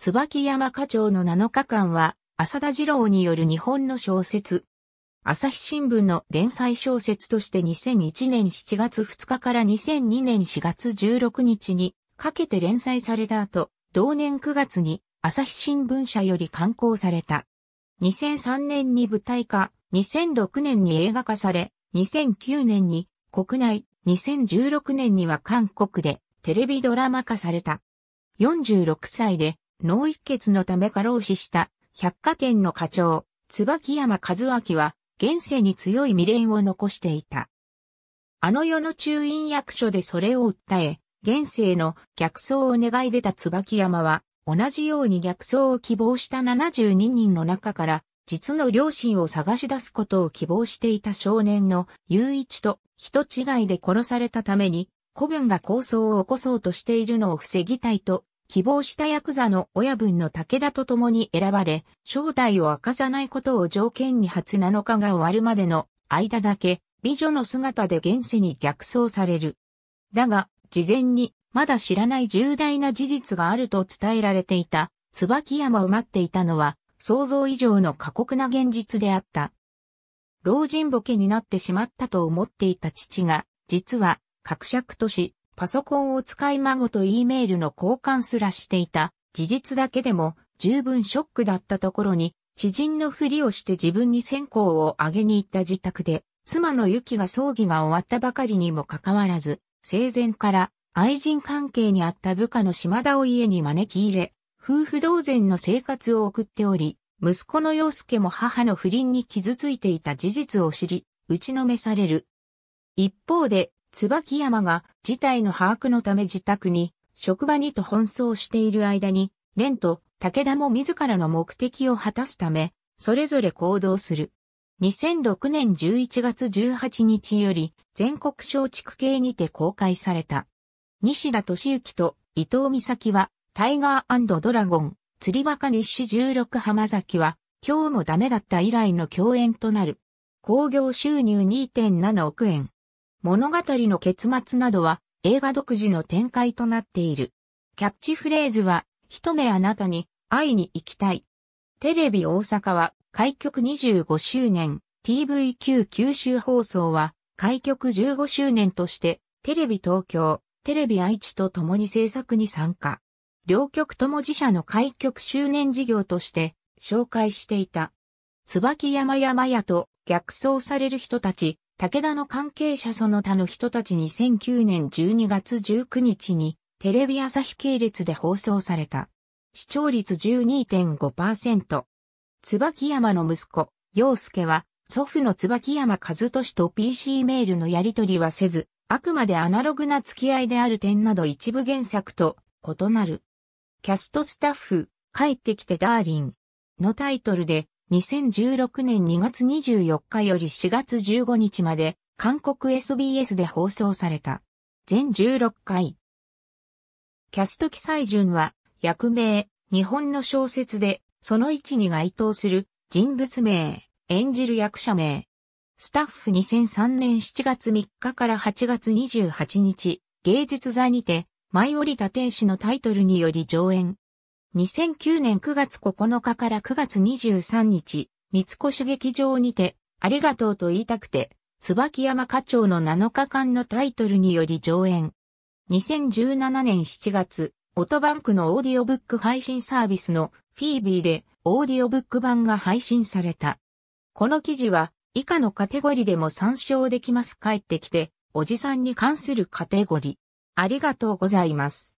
椿山課長の7日間は、浅田二郎による日本の小説。朝日新聞の連載小説として2001年7月2日から2002年4月16日にかけて連載された後、同年9月に朝日新聞社より刊行された。2003年に舞台化、2006年に映画化され、2009年に国内、2016年には韓国でテレビドラマ化された。46歳で脳一血のため過労死した百貨店の課長、椿山和明は、現世に強い未練を残していた。あの世の中院役所でそれを訴え、現世の逆走を願い出た椿山は、同じように逆走を希望した72人の中から、実の両親を探し出すことを希望していた少年の雄一と人違いで殺されたために、古文が抗争を起こそうとしているのを防ぎたいと希望したヤクザの親分の武田と共に選ばれ、正体を明かさないことを条件に初7日が終わるまでの間だけ、美女の姿で現世に逆走される。だが、事前に、まだ知らない重大な事実があると伝えられていた、椿山を待っていたのは、想像以上の過酷な現実であった。老人ボケになってしまったと思っていた父が、実は、格釈とし、パソコンを使い孫と E メールの交換すらしていた事実だけでも十分ショックだったところに、知人のふりをして自分に線香をあげに行った自宅で、妻のユキが葬儀が終わったばかりにもかかわらず、生前から愛人関係にあった部下の島田を家に招き入れ、夫婦同然の生活を送っており、息子の洋介も母の不倫に傷ついていた事実を知り、打ちのめされる。一方で、椿山が事態の把握のため自宅に、職場にと奔走している間に、蓮と武田も自らの目的を果たすため、それぞれ行動する。2006年11月18日より全国小畜系にて公開された。西田敏行と伊藤美咲はタイガードラゴン、釣りバカ日誌16浜崎は今日もダメだった以来の共演となる。興行収入2.7億円。物語の結末などは映画独自の展開となっている。キャッチフレーズは、一目あなたに会いに行きたい。テレビ大阪は開局25周年、TVQ 九州放送は開局15周年としてテレビ東京、テレビ愛知と共に制作に参加。両局とも自社の開局周年事業として紹介していた。椿山山屋と逆走される人たち、武田の関係者その他の人たちに2009年12月19日にテレビ朝日系列で放送された。視聴率12.5%。椿山の息子、陽介は、祖父の椿山和俊と PC メールのやり取りはせず、あくまでアナログな付き合いである点など一部原作と異なる。キャストスタッフ、帰ってきてダーリンのタイトルで2016年2月24日より4月15日まで、韓国 SBS で放送された。全16回。キャスト記載順は、役名、日本の小説で、その位置に該当する人物名、演じる役者名。スタッフ2003年7月3日から8月28日、芸術座にて、舞降り立亭氏のタイトルにより上演、2009年9月9日から9月23日、三越劇場にて、ありがとうと言いたくて、椿山課長の7日間のタイトルにより上演。2017年7月、オトバンクのオーディオブック配信サービスのフィービーでオーディオブック版が配信された。この記事は以下のカテゴリでも参照できます。帰ってきて、おじさんに関するカテゴリ。ありがとうございます。